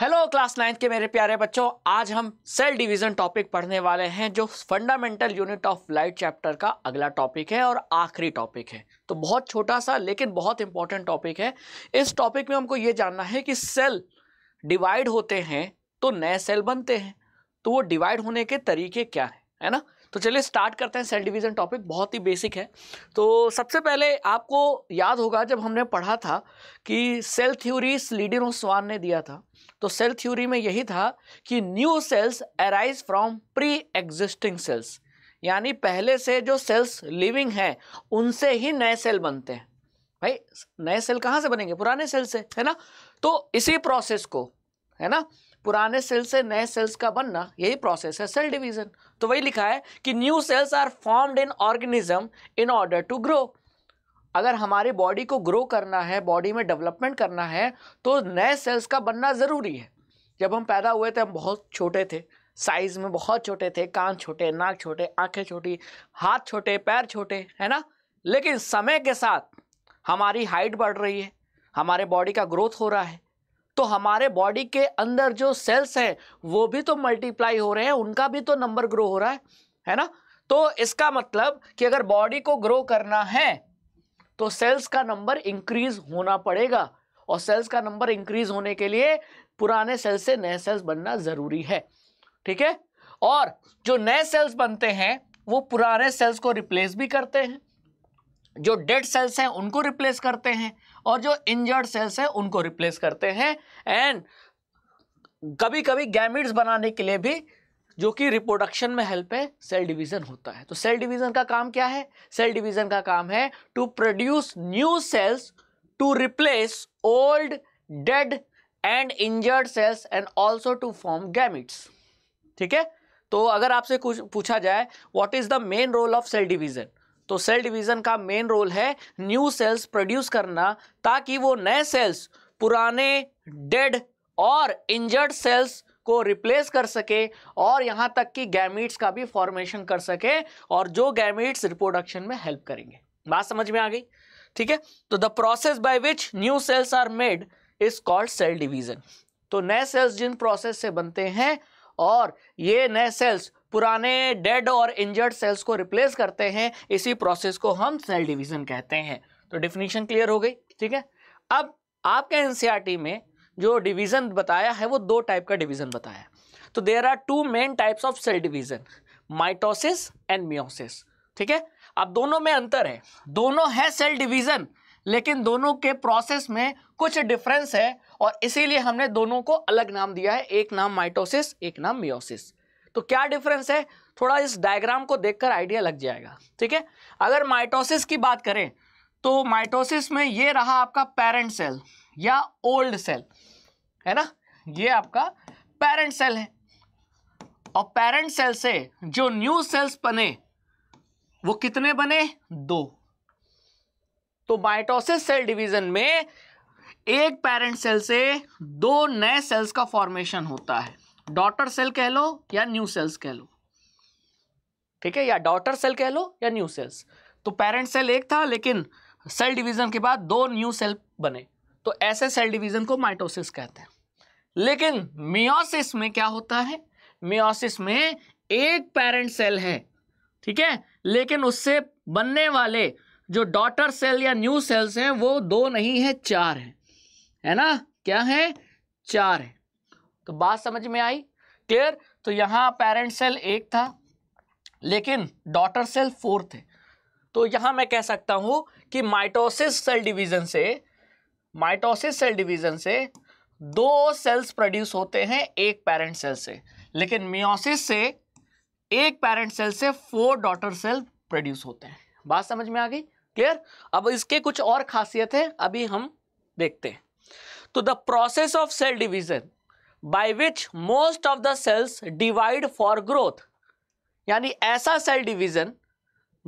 hello class ninth के मेरे प्यारे बच्चों आज हम सेल डिवीज़न टॉपिक पढ़ने वाले हैं जो fundamental unit of light chapter का अगला टॉपिक है और आखिरी टॉपिक है तो बहुत छोटा सा लेकिन बहुत इंपॉर्टेंट टॉपिक है इस टॉपिक में हमको ये जानना है कि सेल डिवाइड होते हैं तो नए सेल बनते हैं तो वो डिवाइड होने के तरीके क्या हैं है ना तो चलिए स्टार्ट करते हैं सेल डिवीज़न टॉपिक बहुत ही बेसिक है तो सबसे पहले आपको याद होगा जब हमने पढ़ा था कि सेल थ्योरी स्लीडिनो स्वान ने दिया था तो सेल थ्योरी में यही था कि new cells arise from pre existing cells यानी पहले से जो सेल्स लिविंग हैं उनसे ही नए सेल बनते हैं भाई नए सेल कहाँ से बनेंगे पुराने सेल से है ना तो इसी प्रोसेस को है ना पुराने सेल से नए सेल्स का बनना यही प्रोसेस है सेल डिवीजन तो वही लिखा है कि new cells are formed in organism in order to grow अगर हमारी बॉडी को ग्रो करना है बॉडी में डेवलपमेंट करना है तो नए सेल्स का बनना ज़रूरी है जब हम पैदा हुए थे हम बहुत छोटे थे साइज में बहुत छोटे थे कान छोटे नाक छोटे आंखें छोटी हाथ छोटे पैर छोटे है ना लेकिन समय के साथ हमारी हाइट बढ़ रही है हमारे बॉडी का ग्रोथ हो रहा है तो हमारे बॉडी के अंदर जो सेल्स हैं वो भी तो मल्टीप्लाई हो रहे हैं उनका भी तो नंबर ग्रो हो रहा है है ना तो इसका मतलब कि अगर बॉडी को ग्रो करना है तो सेल्स का नंबर इंक्रीज होना पड़ेगा और सेल्स का नंबर इंक्रीज होने के लिए पुराने सेल से नए सेल्स बनना ज़रूरी है ठीक है और जो नए सेल्स बनते हैं वो पुराने सेल्स को रिप्लेस भी करते हैं जो डेड सेल्स हैं उनको रिप्लेस करते हैं और जो इंजर्ड सेल्स हैं उनको रिप्लेस करते हैं एंड कभी कभी गैमिट्स बनाने के लिए भी जो कि रिप्रोडक्शन में हेल्प है सेल डिवीज़न होता है तो सेल डिवीज़न का काम क्या है सेल डिवीज़न का काम है to produce new cells to replace old dead and injured cells and also to form gametes ठीक है तो अगर आपसे कुछ पूछा जाए what is the main role of cell division तो सेल डिवीज़न का मेन रोल है न्यू सेल्स प्रोड्यूस करना ताकि वो नए सेल्स पुराने डेड और इंजर्ड सेल्स को रिप्लेस कर सके और यहां तक कि गैमिट्स का भी फॉर्मेशन कर सके और जो गैमिट्स रिप्रोडक्शन में हेल्प करेंगे बात समझ में आ गई ठीक है तो the process by which new cells are made is called cell division तो नए सेल्स जिन प्रोसेस से बनते हैं और ये नए सेल्स पुराने डेड और इंजर्ड सेल्स को रिप्लेस करते हैं इसी प्रोसेस को हम सेल डिवीजन कहते हैं तो डिफिनीशन क्लियर हो गई ठीक है अब आपके एनसीईआरटी में जो डिवीजन बताया है वो दो टाइप का डिवीजन बताया तो there are two main types of cell division mitosis and meiosis ठीक है अब दोनों में अंतर है दोनों है सेल डिवीजन लेकिन दोनों के प्रोसेस में कुछ डिफरेंस है और इसीलिए हमने दोनों को अलग नाम दिया है एक नाम माइटोसिस एक नाम मियोसिस तो क्या डिफरेंस है थोड़ा इस डायग्राम को देखकर आइडिया लग जाएगा ठीक है अगर माइटोसिस की बात करें तो माइटोसिस में ये रहा आपका पेरेंट सेल या ओल्ड सेल है ना ये आपका पेरेंट सेल है और पेरेंट सेल से जो न्यू सेल्स बने वो कितने बने दो तो माइटोसिस सेल डिवीजन में एक पेरेंट सेल से दो नए सेल्स का फॉर्मेशन होता है डॉटर सेल कह लो या न्यू सेल्स कह लो ठीक है या डॉटर सेल कह लो या न्यू सेल्स तो पेरेंट सेल एक था लेकिन सेल डिवीजन के बाद दो न्यू सेल बने तो ऐसे सेल डिवीजन को माइटोसिस कहते हैं लेकिन मियोसिस में क्या होता है मियोसिस में एक पेरेंट सेल है ठीक है लेकिन उससे बनने वाले जो डॉटर सेल या न्यू सेल्स हैं वो दो नहीं है चार है है ना क्या है चार है तो बात समझ में आई क्लियर तो यहाँ पेरेंट सेल एक था लेकिन डॉटर सेल फोर थे तो यहाँ मैं कह सकता हूँ कि माइटोसिस सेल डिवीज़न से माइटोसिस सेल डिवीज़न से दो सेल्स प्रोड्यूस होते हैं एक पेरेंट सेल से लेकिन मियोसिस से एक पेरेंट सेल से फोर डॉटर सेल प्रोड्यूस होते हैं बात समझ में आ गई क्लियर अब इसके कुछ और खासियत है अभी हम देखते हैं तो the process of cell division by which most of the cells divide for growth यानी ऐसा सेल डिवीजन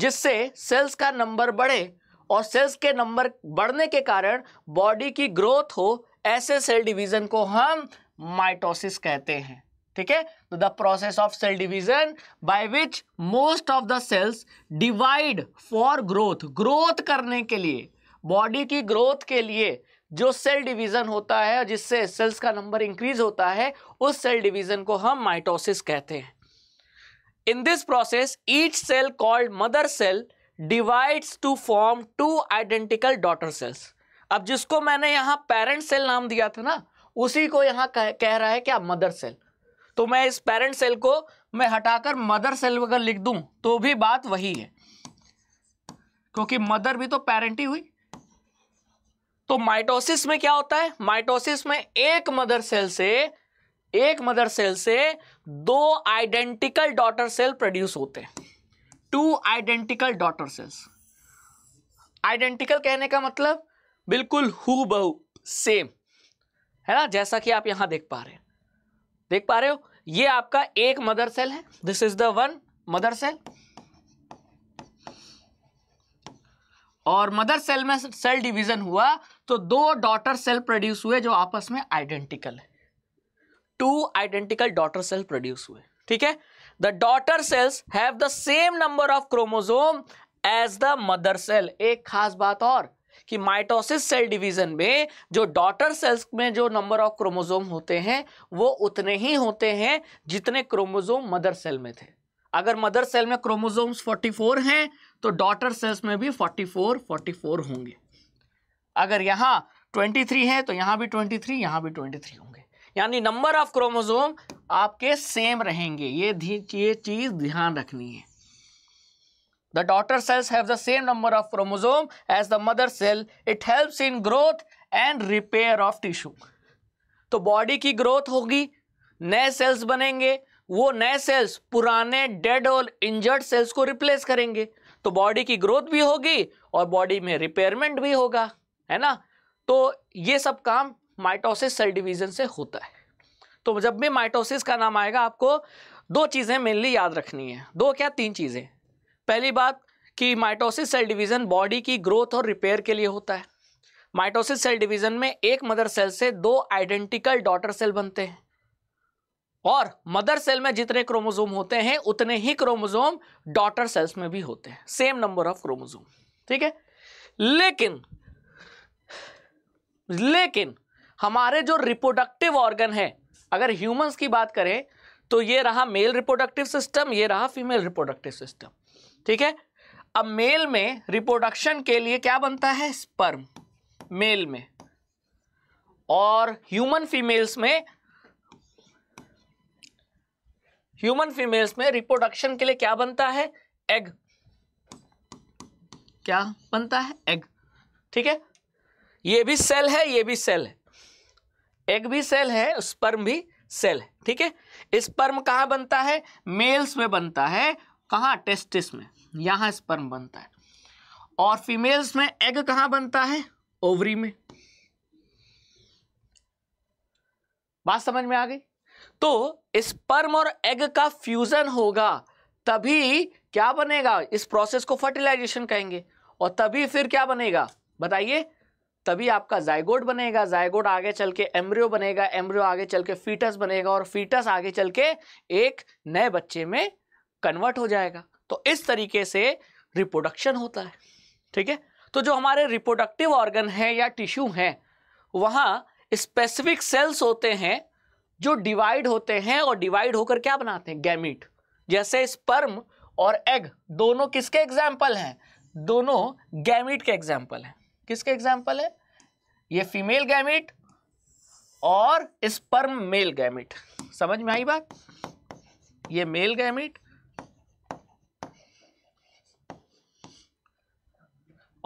जिससे सेल्स का नंबर बढ़े और सेल्स के नंबर बढ़ने के कारण बॉडी की ग्रोथ हो ऐसे सेल डिवीजन को हम माइटोसिस कहते हैं ठीक है तो the process of cell division by which most of the cells divide for growth growth करने के लिए बॉडी की ग्रोथ के लिए जो सेल डिवीज़न होता है जिससे सेल्स का नंबर इंक्रीज होता है उस सेल डिवीज़न को हम माइटोसिस कहते हैं in this process each cell called mother cell divides to form two identical daughter cells अब जिसको मैंने यहां पेरेंट सेल नाम दिया था ना उसी को यहां कह, कह रहा है क्या मदर सेल तो मैं इस पेरेंट सेल को मैं हटाकर मदर सेल अगर लिख दूं तो भी बात वही है क्योंकि मदर भी तो पेरेंट ही हुई तो माइटोसिस में क्या होता है माइटोसिस में एक मदर सेल से एक मदर सेल से दो आइडेंटिकल डॉटर सेल प्रोड्यूस होते हैं two identical daughter cells identical कहने का मतलब बिल्कुल हु बहु सेम है ना जैसा कि आप यहां देख पा रहे हैं देख पा रहे हो ये आपका एक मदर सेल है this is the one mother cell और मदर सेल में सेल डिवीजन हुआ तो दो डॉटर सेल प्रोड्यूस हुए जो आपस में आइडेंटिकल है two identical daughter cell produce हुए ठीक है the daughter cells have the same number of chromosome as the mother cell एक खास बात और कि माइटोसिस सेल डिवीजन में जो डॉटर सेल्स में जो नंबर ऑफ क्रोमोजोम होते हैं वो उतने ही होते हैं जितने क्रोमोजोम मदर सेल में थे अगर मदर सेल में क्रोमोजोम्स 44 हैं तो डॉटर सेल्स में भी 44 44 होंगे अगर यहाँ 23 है तो यहां भी 23 थ्री यहां भी ट्वेंटी थ्री होंगे यानी नंबर ऑफ क्रोमोजोम आपके सेम रहेंगे ये ये चीज ध्यान रखनी है the daughter cells have the same number of chromosome as the mother cell it helps in growth and repair of tissue तो बॉडी की ग्रोथ होगी नए सेल्स बनेंगे वो नए सेल्स पुराने डेड और इंजर्ड सेल्स को रिप्लेस करेंगे तो बॉडी की ग्रोथ भी होगी और बॉडी में रिपेयरमेंट भी होगा है ना तो ये सब काम माइटोसिस सेल डिवीजन से होता है तो जब भी माइटोसिस का नाम आएगा आपको दो चीज़ें मेनली याद रखनी है दो क्या तीन चीज़ें पहली बात कि माइटोसिस सेल डिवीज़न बॉडी की ग्रोथ और रिपेयर के लिए होता है माइटोसिस सेल डिवीज़न में एक मदर सेल से दो आइडेंटिकल डॉटर सेल बनते हैं और मदर सेल में जितने क्रोमोजोम होते हैं उतने ही क्रोमोजोम डॉटर सेल्स में भी होते हैं सेम नंबर ऑफ क्रोमोजोम ठीक है लेकिन लेकिन हमारे जो रिप्रोडक्टिव ऑर्गन है अगर ह्यूमंस की बात करें तो ये रहा मेल रिप्रोडक्टिव सिस्टम ये रहा फीमेल रिप्रोडक्टिव सिस्टम ठीक है अब मेल में रिप्रोडक्शन के लिए क्या बनता है स्पर्म मेल में और ह्यूमन फीमेल्स में ह्यूमन फीमेल्स में रिप्रोडक्शन के लिए क्या बनता है एग क्या बनता है एग ठीक है ये भी सेल है ये भी सेल है एग भी सेल है स्पर्म भी सेल है ठीक है स्पर्म कहाँ बनता है मेल्स में बनता है कहाँ टेस्टिस में यहां स्पर्म बनता है और फीमेल्स में एग कहां बनता है ओवरी में बात समझ में आ गई तो स्पर्म और एग का फ्यूजन होगा तभी क्या बनेगा इस प्रोसेस को फर्टिलाइजेशन कहेंगे और तभी फिर क्या बनेगा बताइए तभी आपका जायगोड बनेगा जायगोड आगे चल के एम्ब्रियो बनेगा एम्ब्रियो आगे चल के फीटस बनेगा और फीटस आगे चल के एक नए बच्चे में कन्वर्ट हो जाएगा तो इस तरीके से रिप्रोडक्शन होता है ठीक है तो जो हमारे रिप्रोडक्टिव ऑर्गन है या टिश्यू हैं वहाँ स्पेसिफिक सेल्स होते हैं जो डिवाइड होते हैं और डिवाइड होकर क्या बनाते हैं गैमिट जैसे स्पर्म और एग दोनों किसके एग्जाम्पल हैं दोनों गैमिट के एग्जाम्पल हैं किसके एग्जाम्पल है ये फीमेल गैमिट और स्पर्म मेल गैमिट समझ में आई बात ये मेल गैमिट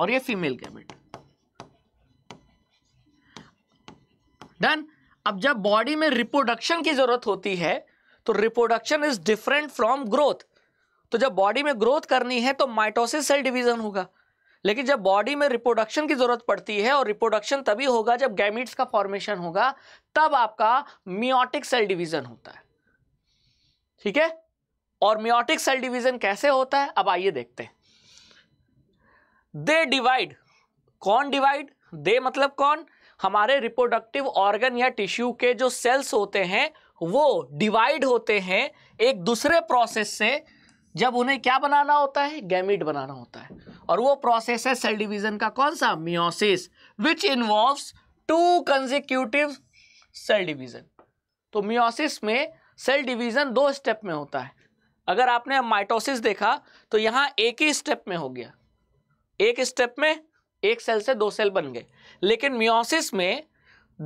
और ये फीमेल गैमिट डन अब जब बॉडी में रिप्रोडक्शन की ज़रूरत होती है तो reproduction is different from growth तो जब बॉडी में ग्रोथ करनी है तो माइटोसिस सेल डिवीज़न होगा लेकिन जब बॉडी में रिप्रोडक्शन की ज़रूरत पड़ती है और रिप्रोडक्शन तभी होगा जब गैमिट्स का फॉर्मेशन होगा तब आपका मियोटिक सेल डिवीज़न होता है ठीक है और मियोटिक सेल डिवीज़न कैसे होता है अब आइए देखते हैं दे डिवाइड कौन डिवाइड दे मतलब कौन हमारे रिप्रोडक्टिव ऑर्गन या टिश्यू के जो सेल्स होते हैं वो डिवाइड होते हैं एक दूसरे प्रोसेस से जब उन्हें क्या बनाना होता है गैमिट बनाना होता है और वो प्रोसेस है सेल डिवीजन का कौन सा meiosis which involves two consecutive cell division तो मियोसिस में सेल डिवीजन दो स्टेप में होता है अगर आपने माइटोसिस देखा तो यहाँ एक ही स्टेप में हो गया एक स्टेप में एक सेल से दो सेल बन गए लेकिन म्योसिस में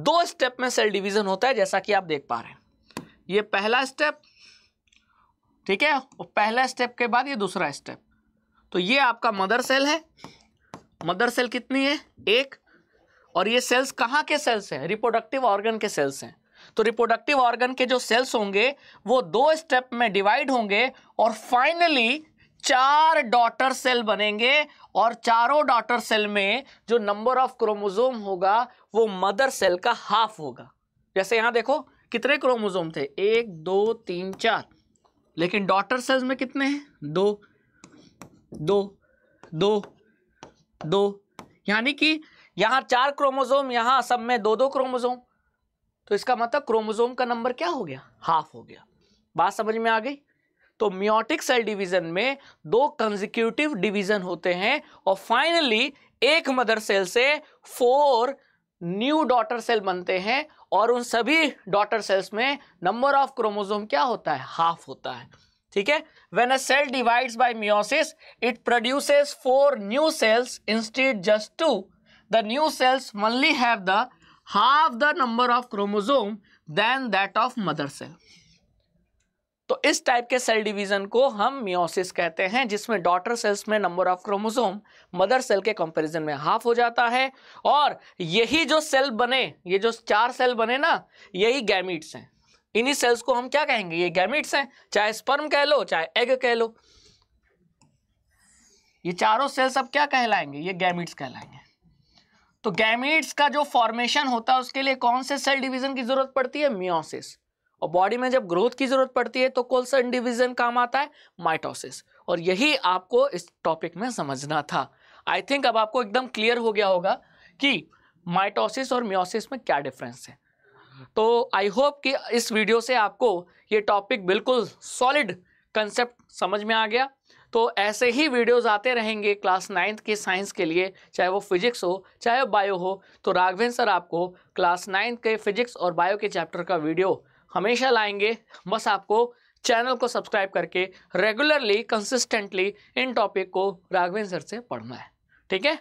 दो स्टेप में सेल डिवीजन होता है जैसा कि आप देख पा रहे हैं ये पहला स्टेप ठीक है और पहला स्टेप के बाद ये दूसरा स्टेप तो ये आपका मदर सेल है मदर सेल कितनी है एक और ये सेल्स कहाँ के सेल्स हैं रिप्रोडक्टिव ऑर्गन के सेल्स हैं तो रिप्रोडक्टिव ऑर्गन के जो सेल्स होंगे वो दो स्टेप में डिवाइड होंगे और फाइनली चार डॉटर सेल बनेंगे और चारों डॉटर सेल में जो नंबर ऑफ क्रोमोजोम होगा वो मदर सेल का हाफ होगा जैसे यहां देखो कितने क्रोमोजोम थे एक दो तीन चार लेकिन डॉटर सेल्स में कितने हैं दो दो दो दो यानी कि यहां चार क्रोमोजोम यहां सब में दो दो क्रोमोजोम तो इसका मतलब क्रोमोजोम का नंबर क्या हो गया हाफ हो गया बात समझ में आ गई तो म्योटिक सेल डिवीजन में दो कंजिक्यूटिव डिवीजन होते हैं और फाइनली एक मदर सेल से फोर न्यू डॉटर सेल बनते हैं और उन सभी डॉटर सेल्स में नंबर ऑफ क्रोमोजोम क्या होता है हाफ होता है ठीक है when a cell divides by meiosis it produces four new cells instead just two the new cells mainly have the half the number of chromosome than that of mother cell इस type के cell division को हम meiosis कहते हैं जिसमें daughter cells में number of chromosome mother cell के comparison में हाफ हो जाता है और यही जो सेल बने ये जो चार सेल बने ना यही गैमिट्स हैं इन्हीं सेल्स को हम क्या कहेंगे ये गैमिट्स हैं चाहे स्पर्म कह लो चाहे एग कह लो ये चारों सेल्स अब क्या कहलाएंगे ये गैमिट्स कहलाएंगे तो गैमिट्स का जो फॉर्मेशन होता है उसके लिए कौन से सेल डिवीजन की जरूरत पड़ती है मियोसिस और बॉडी में जब ग्रोथ की जरूरत पड़ती है तो कोल्सन डिवीजन काम आता है माइटोसिस और यही आपको इस टॉपिक में समझना था आई थिंक अब आपको एकदम क्लियर हो गया होगा कि माइटोसिस और म्योसिस में क्या डिफरेंस है तो आई होप कि इस वीडियो से आपको ये टॉपिक बिल्कुल सॉलिड कंसेप्ट समझ में आ गया तो ऐसे ही वीडियोस आते रहेंगे क्लास नाइन्थ के साइंस के लिए चाहे वो फिजिक्स हो चाहे बायो हो तो राघवेंद्र सर आपको क्लास नाइन्थ के फिजिक्स और बायो के चैप्टर का वीडियो हमेशा लाएंगे बस आपको चैनल को सब्सक्राइब करके रेगुलरली कंसिस्टेंटली इन टॉपिक को राघवेंद्र सर से पढ़ना है ठीक है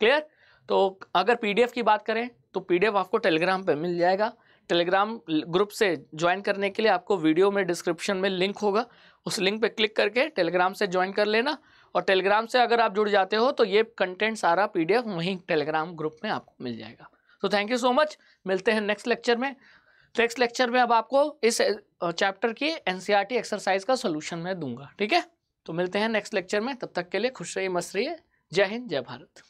क्लियर तो अगर पीडीएफ की बात करें तो पीडीएफ आपको टेलीग्राम पे मिल जाएगा टेलीग्राम ग्रुप से ज्वाइन करने के लिए आपको वीडियो में डिस्क्रिप्शन में लिंक होगा उस लिंक पे क्लिक करके टेलीग्राम से ज्वाइन कर लेना और टेलीग्राम से अगर आप जुड़ जाते हो तो ये कंटेंट सारा पीडीएफ वहीं टेलीग्राम ग्रुप में आपको मिल जाएगा तो थैंक यू सो मच मिलते हैं नेक्स्ट लेक्चर में नेक्स्ट लेक्चर में अब आपको इस चैप्टर की एनसीईआरटी एक्सरसाइज e का सोल्यूशन मैं दूंगा ठीक है तो मिलते हैं नेक्स्ट लेक्चर में तब तक के लिए खुश रहिए मस्त रहिए जय हिंद जय भारत